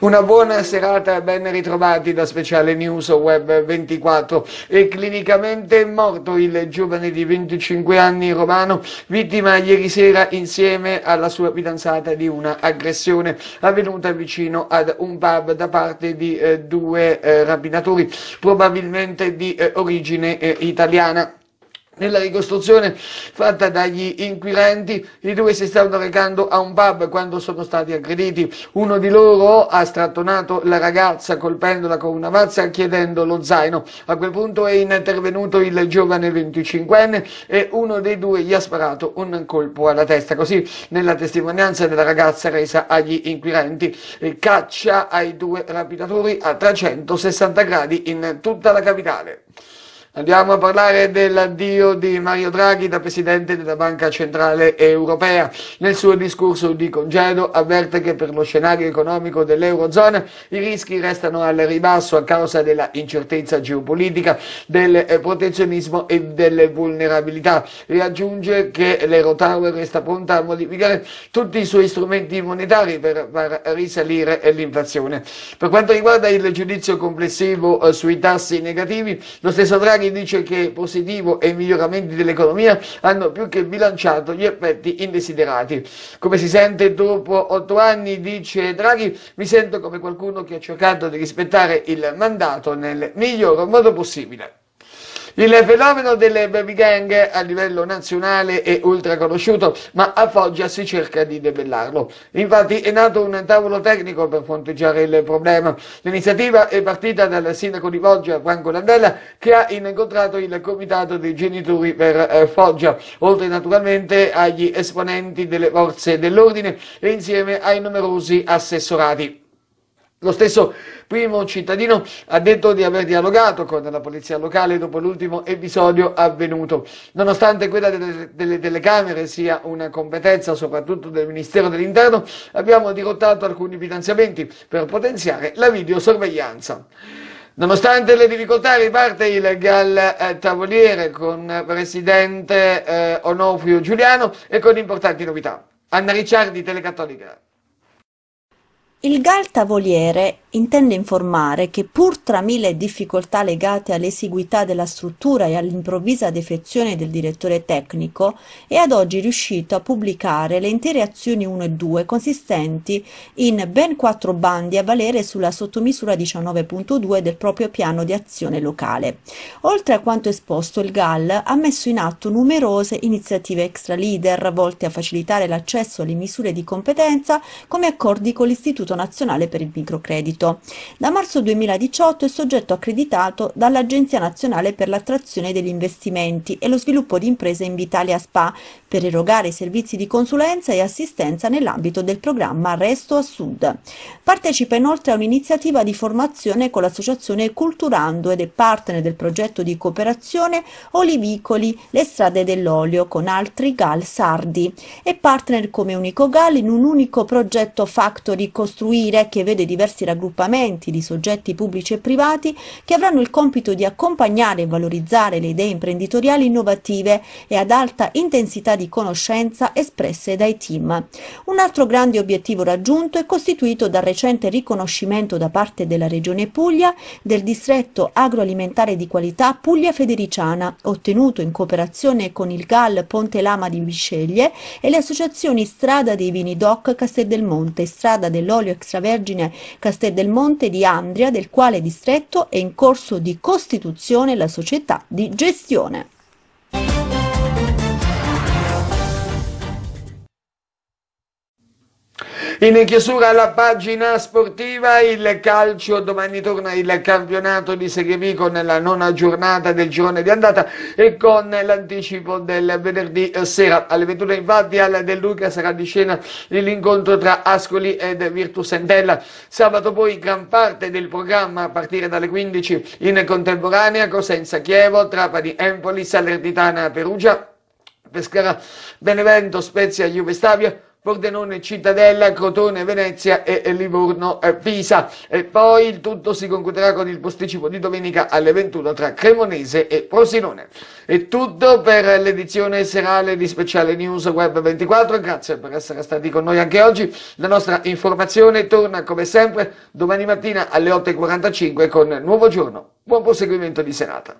Una buona serata e ben ritrovati da Speciale News Web 24. È clinicamente morto il giovane di 25 anni romano, vittima ieri sera insieme alla sua fidanzata di una aggressione avvenuta vicino ad un pub da parte di eh, due eh, rapinatori, probabilmente di eh, origine eh, italiana. Nella ricostruzione fatta dagli inquirenti, i due si stavano recando a un pub quando sono stati aggrediti. Uno di loro ha strattonato la ragazza colpendola con una mazza chiedendo lo zaino. A quel punto è intervenuto il giovane 25enne e uno dei due gli ha sparato un colpo alla testa. Così nella testimonianza della ragazza resa agli inquirenti eh, caccia ai due rapidatori a 360 gradi in tutta la capitale. Andiamo a parlare dell'addio di Mario Draghi da Presidente della Banca Centrale Europea. Nel suo discorso di congedo avverte che per lo scenario economico dell'Eurozona i rischi restano al ribasso a causa della incertezza geopolitica, del eh, protezionismo e delle vulnerabilità. E che l'Eurotower resta pronta a modificare tutti i suoi strumenti monetari per far risalire eh, l'inflazione. Per quanto riguarda il giudizio complessivo eh, sui tassi negativi, lo stesso Draghi Draghi dice che positivo e i miglioramenti dell'economia hanno più che bilanciato gli effetti indesiderati. Come si sente dopo otto anni, dice Draghi, mi sento come qualcuno che ha cercato di rispettare il mandato nel miglior modo possibile. Il fenomeno delle baby gang a livello nazionale è ultra conosciuto, ma a Foggia si cerca di debellarlo. Infatti è nato un tavolo tecnico per fronteggiare il problema. L'iniziativa è partita dal sindaco di Foggia, Franco Landella, che ha incontrato il comitato dei genitori per eh, Foggia, oltre naturalmente agli esponenti delle forze dell'ordine e insieme ai numerosi assessorati. Lo stesso primo cittadino ha detto di aver dialogato con la polizia locale dopo l'ultimo episodio avvenuto. Nonostante quella delle, delle telecamere sia una competenza soprattutto del Ministero dell'Interno, abbiamo dirottato alcuni finanziamenti per potenziare la videosorveglianza. Nonostante le difficoltà riparte il Gal eh, Tavoliere con Presidente eh, Onofrio Giuliano e con importanti novità. Anna Ricciardi, Telecattolica. Il Gal Tavoliere intende informare che pur tra mille difficoltà legate all'esiguità della struttura e all'improvvisa defezione del direttore tecnico, è ad oggi riuscito a pubblicare le intere azioni 1 e 2 consistenti in ben quattro bandi a valere sulla sottomisura 19.2 del proprio piano di azione locale. Oltre a quanto esposto, il Gal ha messo in atto numerose iniziative extra leader volte a facilitare l'accesso alle misure di competenza come accordi con l'Istituto Istituto Nazionale per il Microcredito. Da marzo 2018 è soggetto accreditato dall'Agenzia Nazionale per l'attrazione degli investimenti e lo sviluppo di imprese in Vitalia SPA per erogare servizi di consulenza e assistenza nell'ambito del programma Resto a Sud. Partecipa inoltre a un'iniziativa di formazione con l'associazione Culturando ed è partner del progetto di cooperazione Olivicoli, le strade dell'olio con altri GAL sardi. È partner come unico GAL in un unico progetto Factory Costruire che vede diversi raggruppamenti di soggetti pubblici e privati che avranno il compito di accompagnare e valorizzare le idee imprenditoriali innovative e ad alta intensità di di conoscenza espresse dai team. Un altro grande obiettivo raggiunto è costituito dal recente riconoscimento da parte della Regione Puglia del distretto agroalimentare di qualità Puglia Federiciana, ottenuto in cooperazione con il GAL Ponte Lama di Bisceglie e le associazioni Strada dei Vini DOC Castel del Monte e Strada dell'Olio Extravergine Castel del Monte di Andria, del quale distretto è in corso di costituzione la società di gestione. In chiusura alla pagina sportiva il calcio, domani torna il campionato di Serie B con la nona giornata del girone di andata e con l'anticipo del venerdì sera. Alle 21 infatti alla Del Luca sarà di scena l'incontro tra Ascoli ed Virtus Entella. Sabato poi gran parte del programma a partire dalle 15 in contemporanea Cosenza Chievo, Trapani Empoli, Salernitana Perugia, Pescara Benevento, Spezia Juve Stabia. Pordenone, Cittadella, Crotone, Venezia e Livorno e eh, Pisa. E poi il tutto si concluderà con il posticipo di domenica alle 21 tra Cremonese e Prosinone. È tutto per l'edizione serale di Speciale News Web 24. Grazie per essere stati con noi anche oggi. La nostra informazione torna come sempre domani mattina alle 8.45 con Nuovo Giorno. Buon proseguimento di serata.